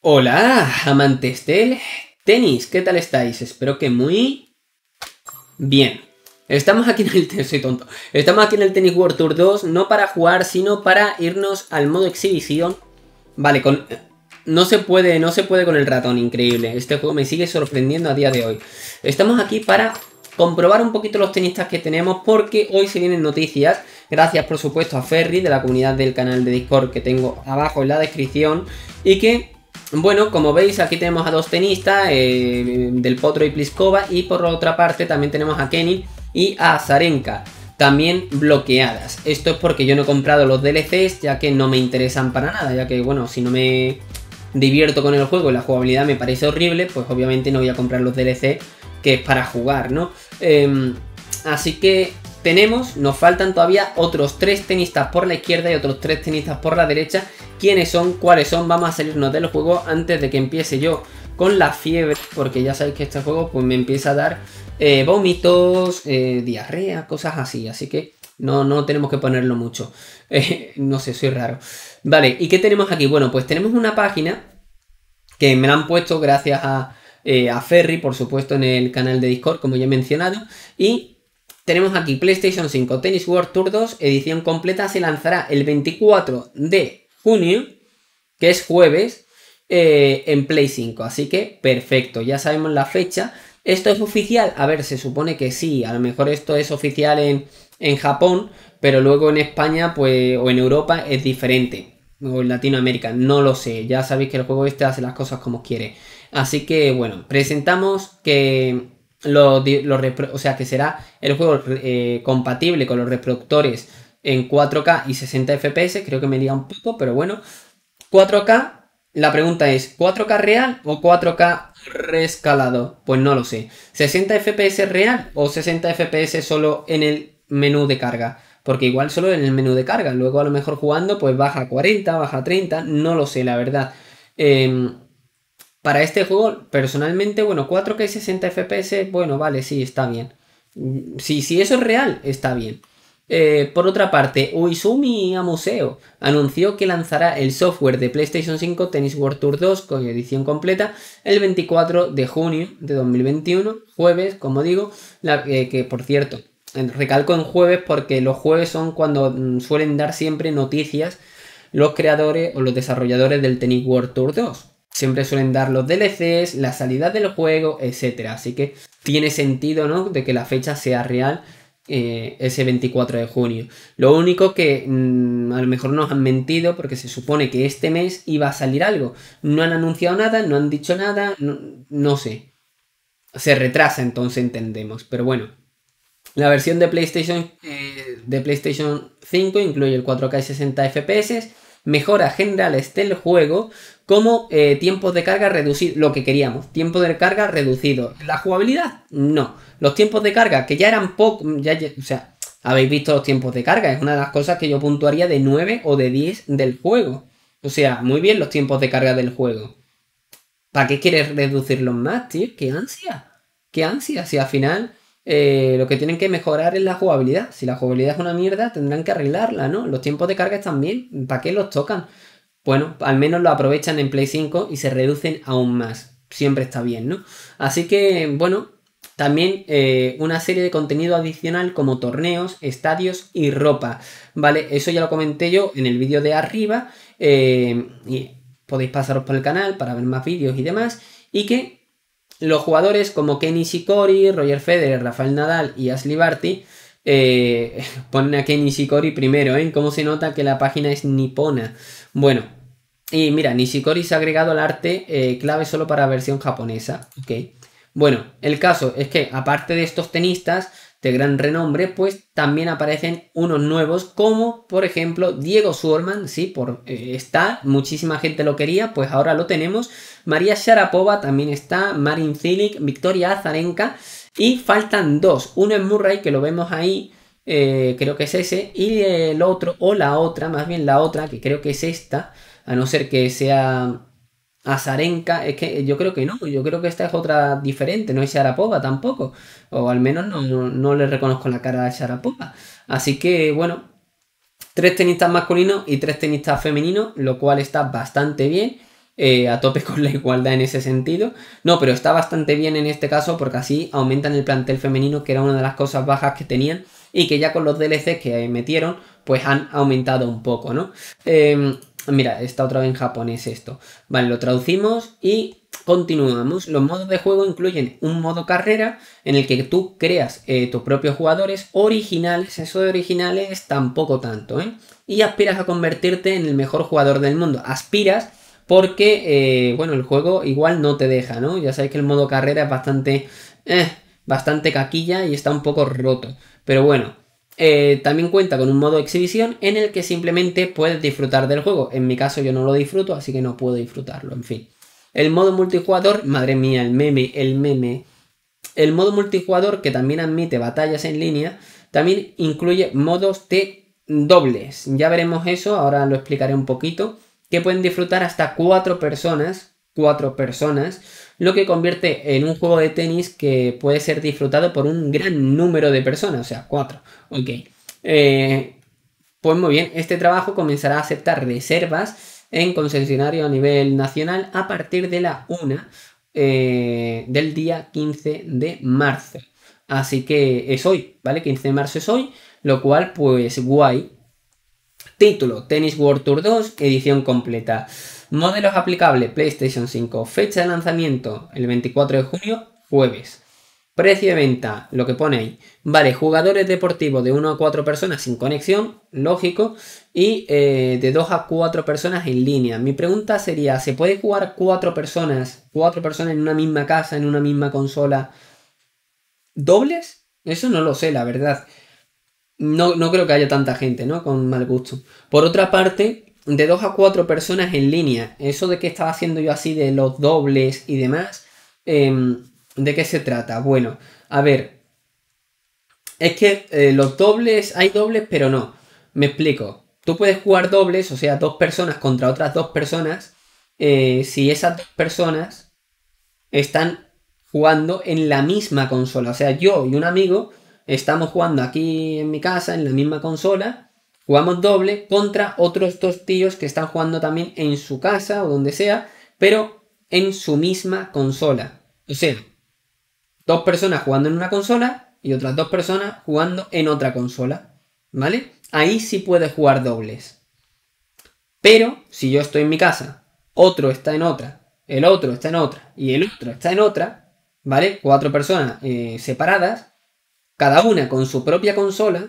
Hola, amantes del tenis, ¿qué tal estáis? Espero que muy bien. Estamos aquí en el tenis, tonto. Estamos aquí en el Tennis World Tour 2, no para jugar, sino para irnos al modo exhibición. Vale, con no se puede, no se puede con el ratón, increíble. Este juego me sigue sorprendiendo a día de hoy. Estamos aquí para comprobar un poquito los tenistas que tenemos porque hoy se vienen noticias. Gracias por supuesto a Ferry de la comunidad del canal de Discord que tengo abajo en la descripción y que bueno, como veis aquí tenemos a dos tenistas, eh, Del Potro y Pliskova, y por otra parte también tenemos a Kenny y a Zarenka, también bloqueadas. Esto es porque yo no he comprado los DLCs, ya que no me interesan para nada, ya que bueno, si no me divierto con el juego y la jugabilidad me parece horrible, pues obviamente no voy a comprar los DLC que es para jugar, ¿no? Em, así que tenemos, nos faltan todavía otros tres tenistas por la izquierda y otros tres tenistas por la derecha quiénes son, cuáles son, vamos a salirnos de los juegos antes de que empiece yo con la fiebre, porque ya sabéis que este juego pues me empieza a dar eh, vómitos, eh, diarrea, cosas así, así que no, no tenemos que ponerlo mucho. Eh, no sé, soy raro. Vale, ¿y qué tenemos aquí? Bueno, pues tenemos una página que me la han puesto gracias a, a Ferry, por supuesto, en el canal de Discord, como ya he mencionado, y tenemos aquí PlayStation 5 Tennis World Tour 2, edición completa, se lanzará el 24 de que es jueves, eh, en Play 5. Así que perfecto, ya sabemos la fecha. ¿Esto es oficial? A ver, se supone que sí. A lo mejor esto es oficial en, Japón, pero luego en España pues, o en Europa es diferente. O en Latinoamérica, no lo sé. Ya sabéis que el juego este hace las cosas como quiere. Así que bueno, presentamos que lo, lo, o sea que será el juego eh, compatible con los reproductores en 4K y 60 FPS, creo que me lía un poco, pero bueno. 4K, la pregunta es, ¿4K real o 4K rescalado? Pues no lo sé. ¿60 FPS real o 60 FPS solo en el menú de carga? Porque igual solo en el menú de carga, luego a lo mejor jugando pues baja a 40, baja a 30, no lo sé, la verdad. Em, para este juego, personalmente, bueno, 4K y 60 FPS, bueno, vale, sí, está bien. Mm, si eso es real, está bien. Eh, por otra parte, Uizumi Amuseo anunció que lanzará el software de PlayStation 5 Tennis World Tour 2 con edición completa el 24 de junio de 2021, jueves, como digo, eh, que por cierto, eh, recalco en jueves porque los jueves son cuando mm, suelen dar siempre noticias los creadores o los desarrolladores del Tennis World Tour 2. Siempre suelen dar los DLCs, la salida del juego, etc. Así que tiene sentido, ¿no? De que la fecha sea real eh, ese 24 de junio. Lo único que mm, a lo mejor nos han mentido porque se supone que este mes iba a salir algo. No han anunciado nada, no han dicho nada, no, sé. Se retrasa, entonces entendemos. Pero bueno, la versión de PlayStation, eh, de PlayStation 5 incluye el 4K 60 FPS mejoras generales del juego, como eh, tiempos de carga reducidos, lo que queríamos, tiempo de carga reducido. La jugabilidad, no. Los tiempos de carga, que ya eran poco, o sea, habéis visto los tiempos de carga, es una de las cosas que yo puntuaría de 9 o de 10 del juego. O sea, muy bien los tiempos de carga del juego. ¿Para qué quieres reducirlos más, tío? ¡Qué ansia! ¡Qué ansia! Si al final eh, lo que tienen que mejorar es la jugabilidad. Si la jugabilidad es una mierda, tendrán que arreglarla, ¿no? Los tiempos de carga están bien. ¿Para qué los tocan? Bueno, al menos lo aprovechan en Play 5 y se reducen aún más. Siempre está bien, ¿no? Así que, bueno, también eh, una serie de contenido adicional como torneos, estadios y ropa. Vale, eso ya lo comenté yo en el vídeo de arriba. Eh, y podéis pasaros por el canal para ver más vídeos y demás. Y que los jugadores como Kenny Shikori, Roger Federer, Rafael Nadal y Ashley Barty eh, ponen a Kenny Shikori primero, ¿eh? ¿Cómo se nota que la página es nipona? Bueno, y mira, Nishikori se ha agregado al arte eh, clave solo para versión japonesa, ¿ok? Bueno, el caso es que aparte de estos tenistas, de gran renombre, pues también aparecen unos nuevos, como por ejemplo Diego Suorman, sí, por, eh, está, muchísima gente lo quería, pues ahora lo tenemos. María Sharapova también está, Marin Cilic, Victoria Azarenka, y faltan dos. Uno es Murray, que lo vemos ahí, eh, creo que es ese, y el otro, o la otra, más bien la otra, que creo que es esta, a no ser que sea Azarenka, es que yo creo que no, yo creo que esta es otra diferente, no es Sharapova tampoco, o al menos no, no, le reconozco la cara a Sharapova. Así que bueno, tres tenistas masculinos y tres tenistas femeninos, lo cual está bastante bien. Eh, a tope con la igualdad en ese sentido. No, pero está bastante bien en este caso porque así aumentan el plantel femenino, que era una de las cosas bajas que tenían y que ya con los DLC que metieron, pues han aumentado un poco, ¿no? Eh, Ah, mira, está otra vez en japonés esto. Vale, lo traducimos y continuamos. Los modos de juego incluyen un modo carrera en el que tú creas eh, tus propios jugadores originales, eso de originales tampoco tanto, ¿eh? Y aspiras a convertirte en el mejor jugador del mundo. Aspiras porque, eh, bueno, el juego igual no te deja, ¿no? Ya sabéis que el modo carrera es bastante, eh, bastante caquilla y está un poco roto. Pero bueno, eh, también cuenta con un modo exhibición en el que simplemente puedes disfrutar del juego. En mi caso yo no lo disfruto, así que no puedo disfrutarlo, en fin. El modo multijugador, madre mía, el meme, el meme. El modo multijugador, que también admite batallas en línea, también incluye modos de dobles. Ya veremos eso, ahora lo explicaré un poquito. Que pueden disfrutar hasta cuatro personas, cuatro personas, lo que convierte en un juego de tenis que puede ser disfrutado por un gran número de personas, o sea, cuatro. Ok. Eh, pues muy bien, este trabajo comenzará a aceptar reservas en concesionario a nivel nacional a partir de la 1 eh, del día 15 de marzo. Así que es hoy, ¿vale? 15 de marzo es hoy, lo cual pues guay. Título, Tennis World Tour 2, edición completa. Modelos aplicables PlayStation 5. Fecha de lanzamiento el 24 de junio, jueves. Precio de venta, lo que pone ahí. Vale, jugadores deportivos de 1 a 4 personas sin conexión, lógico. Y eh, de 2 a 4 personas en línea. Mi pregunta sería, ¿se puede jugar 4 personas, 4 personas en una misma casa, en una misma consola? ¿Dobles? Eso no lo sé, la verdad. No, no creo que haya tanta gente, ¿no? Con mal gusto. Por otra parte, de dos a cuatro personas en línea. Eso de que estaba haciendo yo así de los dobles y demás, em, ¿de qué se trata? Bueno, a ver, es que eh, los dobles, hay dobles, pero no. Me explico. Tú puedes jugar dobles, o sea, dos personas contra otras dos personas, eh, si esas dos personas están jugando en la misma consola. O sea, yo y un amigo estamos jugando aquí en mi casa, en la misma consola, Jugamos doble contra otros dos tíos que están jugando también en su casa o donde sea, pero en su misma consola. O sea, dos personas jugando en una consola y otras dos personas jugando en otra consola. ¿Vale? Ahí sí puedes jugar dobles. Pero si yo estoy en mi casa, otro está en otra, el otro está en otra y el otro está en otra, ¿vale? Cuatro personas eh, separadas, cada una con su propia consola,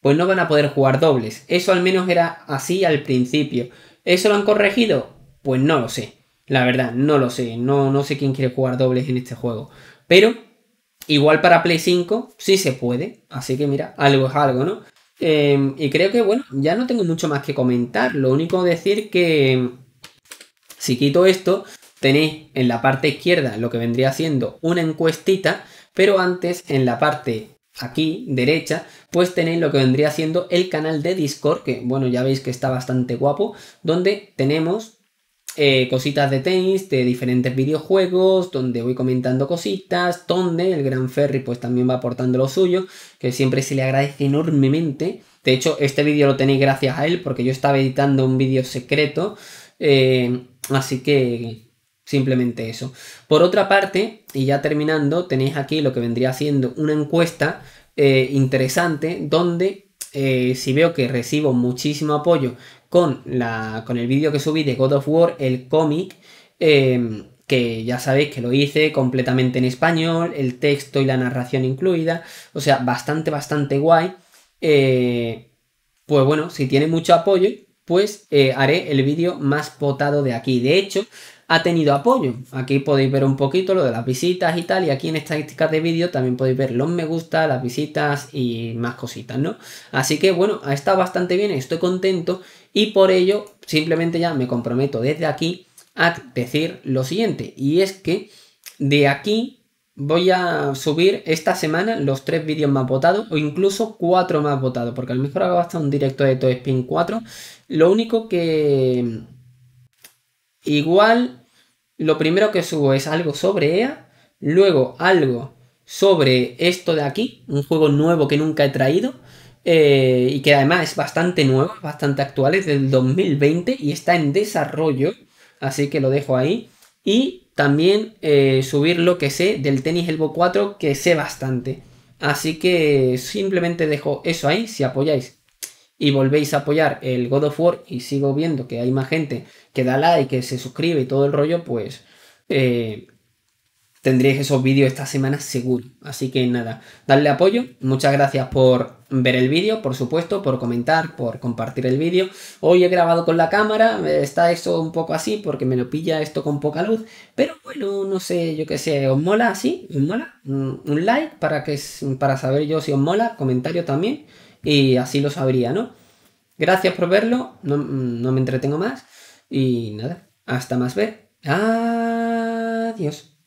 pues no van a poder jugar dobles. Eso al menos era así al principio. ¿Eso lo han corregido? Pues no lo sé. La verdad, no lo sé. No, no sé quién quiere jugar dobles en este juego. Pero igual para Play 5 sí se puede. Así que mira, algo es algo, ¿no? Em, y creo que, bueno, ya no tengo mucho más que comentar. Lo único decir que si quito esto, tenéis en la parte izquierda lo que vendría siendo una encuestita, pero antes en la parte aquí, derecha, pues tenéis lo que vendría siendo el canal de Discord, que bueno, ya veis que está bastante guapo, donde tenemos eh, cositas de tenis, de diferentes videojuegos, donde voy comentando cositas, donde el Gran Ferry pues también va aportando lo suyo, que siempre se le agradece enormemente. De hecho, este vídeo lo tenéis gracias a él, porque yo estaba editando un vídeo secreto, eh, así que Simplemente eso. Por otra parte, y ya terminando, tenéis aquí lo que vendría siendo una encuesta eh, interesante donde eh, si veo que recibo muchísimo apoyo con, la, con el vídeo que subí de God of War, el cómic, em, que ya sabéis que lo hice completamente en español, el texto y la narración incluida, o sea, bastante, bastante guay. Eh, pues bueno, si tiene mucho apoyo, pues haré el vídeo más potado de aquí. De hecho, ha tenido apoyo. Aquí podéis ver un poquito lo de las visitas y tal, y aquí en estadísticas de vídeo también podéis ver los me gusta, las visitas y más cositas, ¿no? Así que bueno, ha estado bastante bien, estoy contento y por ello simplemente ya me comprometo desde aquí a decir lo siguiente, y es que de aquí voy a subir esta semana los tres vídeos más votados o incluso cuatro más votados, porque a lo mejor hago hasta un directo de Toy Spin 4. Lo único que igual lo primero que subo es algo sobre EA, luego algo sobre esto de aquí, un juego nuevo que nunca he traído eh, y que además es bastante nuevo, bastante actual, es del 2020 y está en desarrollo, así que lo dejo ahí. Y también eh, subir lo que sé del tenis Elbow 4 que sé bastante. Así que simplemente dejo eso ahí, si apoyáis y volvéis a apoyar el God of War y sigo viendo que hay más gente que da like, que se suscribe y todo el rollo, pues eh, tendréis esos vídeos esta semana seguro. Así que nada, darle apoyo. Muchas gracias por ver el vídeo, por supuesto, por comentar, por compartir el vídeo. Hoy he grabado con la cámara, está esto un poco así porque me lo pilla esto con poca luz, pero bueno, no sé, yo qué sé, ¿os mola así? ¿Os mola? Mm, un like para, que, para saber yo si os mola, comentario también y así lo sabría, ¿no? Gracias por verlo, no, me entretengo más y nada, hasta más ver. Adiós.